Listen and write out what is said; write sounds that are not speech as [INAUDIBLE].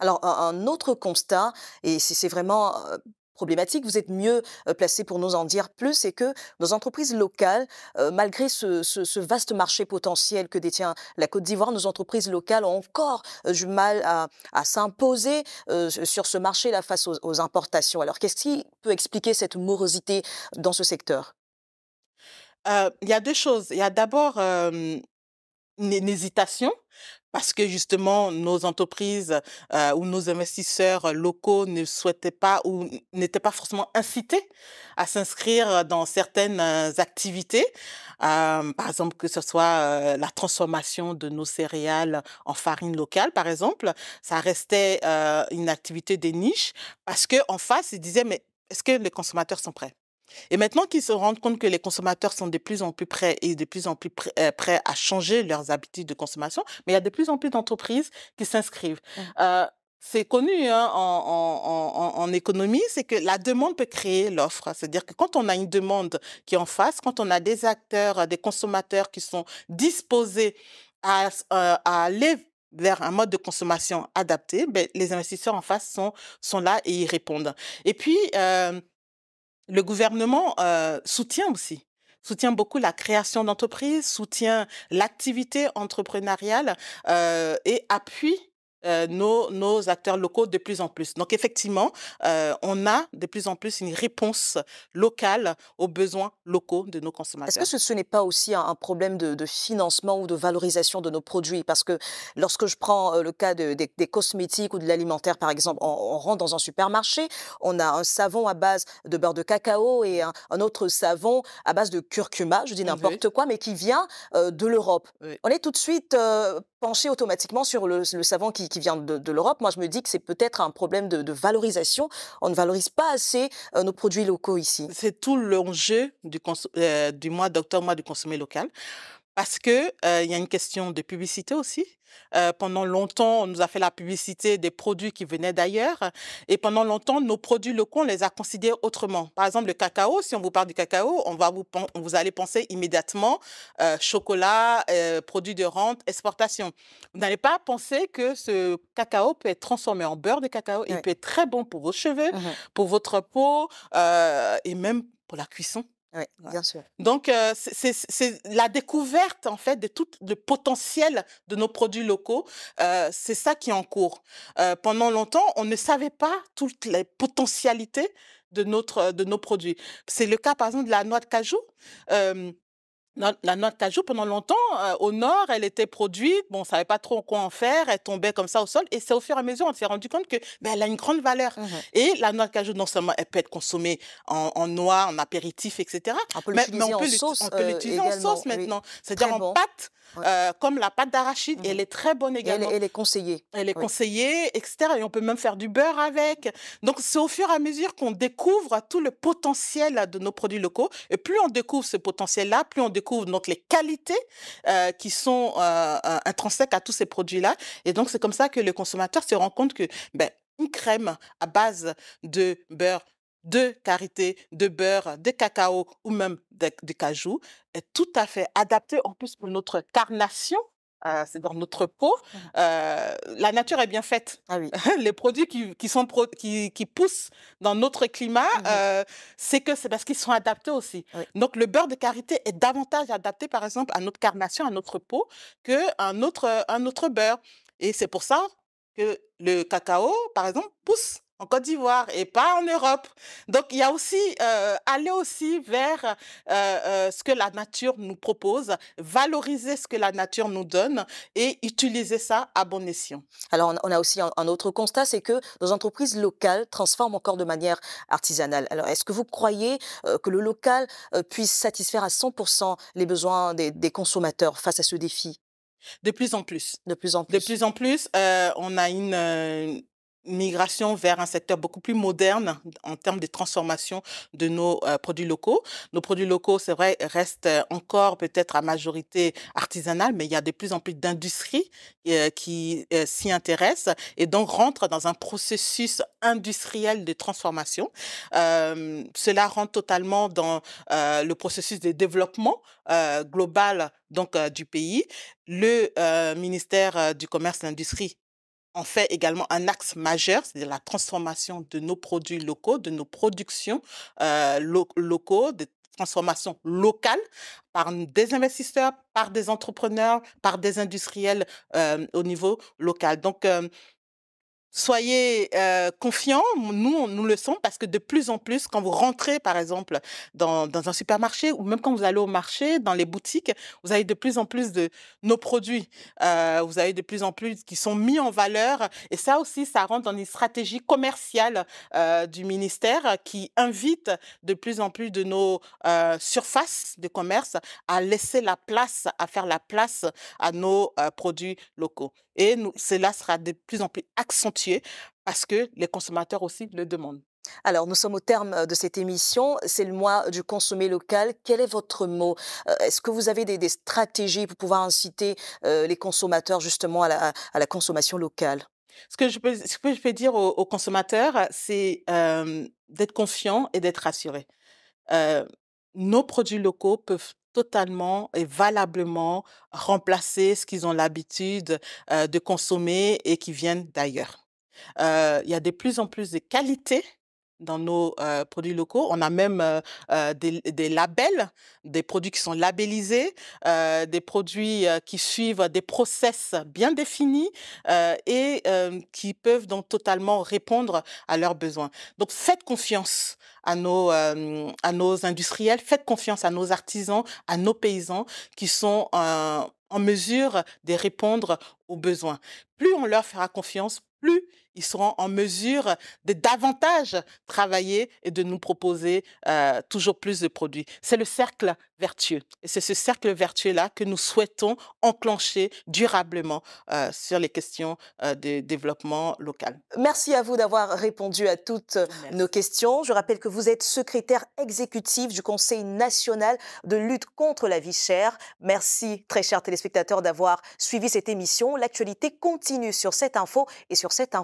Alors un, autre constat, et c'est vraiment problématique, vous êtes mieux placé pour nous en dire plus, c'est que nos entreprises locales, malgré ce, vaste marché potentiel que détient la Côte d'Ivoire, nos entreprises locales ont encore du mal à, s'imposer sur ce marché-là face aux, importations. Alors qu'est-ce qui peut expliquer cette morosité dans ce secteur il y a deux choses. Il y a d'abord une, hésitation parce que justement nos entreprises euh, ou nos investisseurs locaux ne souhaitaient pas ou n'étaient pas forcément incités à s'inscrire dans certaines euh, activités, euh, par exemple que ce soit la transformation de nos céréales en farine locale, par exemple, ça restait une activité des niches parce que en face ils disaient mais est-ce que les consommateurs sont prêts et maintenant qu'ils se rendent compte que les consommateurs sont de plus en plus prêts et de plus en plus prêts, euh, à changer leurs habitudes de consommation, mais il y a de plus en plus d'entreprises qui s'inscrivent. Euh, c'est connu hein, en, en, en, économie, c'est que la demande peut créer l'offre. C'est-à-dire que quand on a une demande qui est en face, quand on a des acteurs, euh, des consommateurs qui sont disposés à, à aller vers un mode de consommation adapté, ben, les investisseurs en face sont, sont là et ils répondent. Et puis, le gouvernement euh, soutient aussi soutient beaucoup la création d'entreprises, soutient l'activité entrepreneuriale euh, et appuie euh, nos, acteurs locaux de plus en plus. Donc effectivement, euh, on a de plus en plus une réponse locale aux besoins locaux de nos consommateurs. Est-ce que ce, n'est pas aussi un, problème de, financement ou de valorisation de nos produits Parce que lorsque je prends euh, le cas des, cosmétiques ou de l'alimentaire, par exemple, on, rentre dans un supermarché, on a un savon à base de beurre de cacao et un, autre savon à base de curcuma, je dis mmh, n'importe quoi, mais qui vient de l'Europe. On est tout de suite pencher automatiquement sur le, le savon qui, vient de, l'Europe. Moi, je me dis que c'est peut-être un problème de, valorisation. On ne valorise pas assez euh, nos produits locaux ici. C'est tout l'enjeu du, euh, du mois d'octobre, mois du consommer local parce que il y a une question de publicité aussi. Euh, pendant longtemps, on nous a fait la publicité des produits qui venaient d'ailleurs, et pendant longtemps, nos produits locaux, on les a considérés autrement. Par exemple, le cacao. Si on vous parle du cacao, on va vous, vous allez penser immédiatement euh, chocolat, produits de rente, exportation. Vous n'allez pas penser que ce cacao peut être transformé en beurre de cacao. Il peut être très bon pour vos cheveux, pour votre peau et même pour la cuisson. Oui, bien sûr. Donc, euh, c'est la découverte, en fait, de tout le potentiel de nos produits locaux. Euh, c'est ça qui est en cours. Euh, pendant longtemps, on ne savait pas toutes les potentialités de, notre, de nos produits. C'est le cas, par exemple, de la noix de cajou. La noix de cajou, pendant longtemps, euh, au nord, elle était produite, bon, on ne savait pas trop quoi en faire, elle tombait comme ça au sol, et c'est au fur et à mesure, on s'est rendu compte que ben, elle a une grande valeur. Mmh et la noix de cajou, non seulement elle peut être consommée en, en noix, en apéritif, etc., mais, on peut l'utiliser en, sauce maintenant, c'est-à-dire en pâte, euh, comme la pâte d'arachide, mmh elle est très bonne également. Elle, est conseillée. Elle est conseillée, etc., et on peut même faire du beurre avec. Mmh Donc, c'est au fur et à mesure qu'on découvre tout le potentiel de nos produits locaux, et plus on découvre ce potentiel-là, plus on découvre donc les qualités euh, qui sont euh, euh, intrinsèques à tous ces produits-là. Et donc, c'est comme ça que le consommateur se rend compte que ben, une crème à base de beurre de karité, de beurre, de cacao ou même de cajou est tout à fait adaptée en plus pour notre carnation c'est dans notre peau. Mmh. Euh, la nature est bien faite. Ah [LAUGHS] Les produits qui, poussent dans notre climat, mmh euh, c'est que c'est parce qu'ils sont adaptés aussi. Ah Donc le beurre de karité est davantage adapté, par exemple, à notre carnation, à notre peau, un autre, un autre beurre. Et c'est pour ça que le cacao, par exemple, pousse en Côte d'Ivoire et pas en Europe. Donc il y a aussi euh, aller aussi vers euh, euh, ce que la nature nous propose, valoriser ce que la nature nous donne et utiliser ça à bon escient. Alors on a aussi un, autre constat, c'est que nos entreprises locales transforment encore de manière artisanale. Alors est-ce que vous croyez que le local puisse satisfaire à 100% les besoins des, consommateurs face à ce défi de plus en plus. De plus en plus. De plus en plus, on a une, migration vers un secteur beaucoup plus moderne en termes de transformation de nos euh, produits locaux. Nos produits locaux, c'est vrai, restent euh, encore peut-être à majorité artisanale, mais il y a de plus en plus d'industries euh, qui s'y intéressent et donc rentrent dans un processus industriel de transformation. cela rentre totalement dans le processus de développement global donc, du pays. Le ministère du Commerce et de l'Industrie on fait également un axe majeur, cest la transformation de nos produits locaux, de nos productions euh, locaux, de transformation locale par des investisseurs, par des entrepreneurs, par des industriels euh, au niveau local. Donc, euh, soyez euh, confiants. Nous, nous le sommes parce que de plus en plus, quand vous rentrez, par exemple, dans, un supermarché ou même quand vous allez au marché, dans les boutiques, vous avez de plus en plus de nos produits. Euh, vous avez de plus en plus qui sont mis en valeur. Et ça aussi, ça rentre dans une stratégie commerciale euh, du ministère qui invite de plus en plus de nos surfaces de commerce à laisser la place, à faire la place à nos produits locaux. Et nous, cela sera de plus en plus accentué parce que les consommateurs aussi le demandent. Alors, nous sommes au terme de cette émission. C'est le mois du consommer local. Quel est votre mot Est-ce que vous avez des, stratégies pour pouvoir inciter les consommateurs justement à la, consommation locale ce que, je peux, que je peux dire aux, consommateurs, c'est d'être confiant et d'être rassuré. nos produits locaux peuvent totalement et valablement remplacer ce qu'ils ont l'habitude de consommer et qui viennent d'ailleurs il y a de plus en plus de qualités dans nos produits locaux. On a même des, labels, des produits qui sont labellisés, des produits qui suivent des process bien définis et qui peuvent donc totalement répondre à leurs besoins. Donc faites confiance à nos, à nos industriels, faites confiance à nos artisans, à nos paysans qui sont en mesure de répondre besoins. Plus on leur fera confiance, plus ils seront en mesure de davantage travailler et de nous proposer euh, toujours plus de produits. C'est le cercle vertueux. Et c'est ce cercle vertueux-là que nous souhaitons enclencher durablement euh, sur les questions euh, de développement local. Merci à vous d'avoir répondu à toutes nos questions. Je rappelle que vous êtes secrétaire exécutif du Conseil national de lutte contre la vie chère. Merci, très chers téléspectateurs, d'avoir suivi cette émission. L'actualité continue sur cette info et sur cette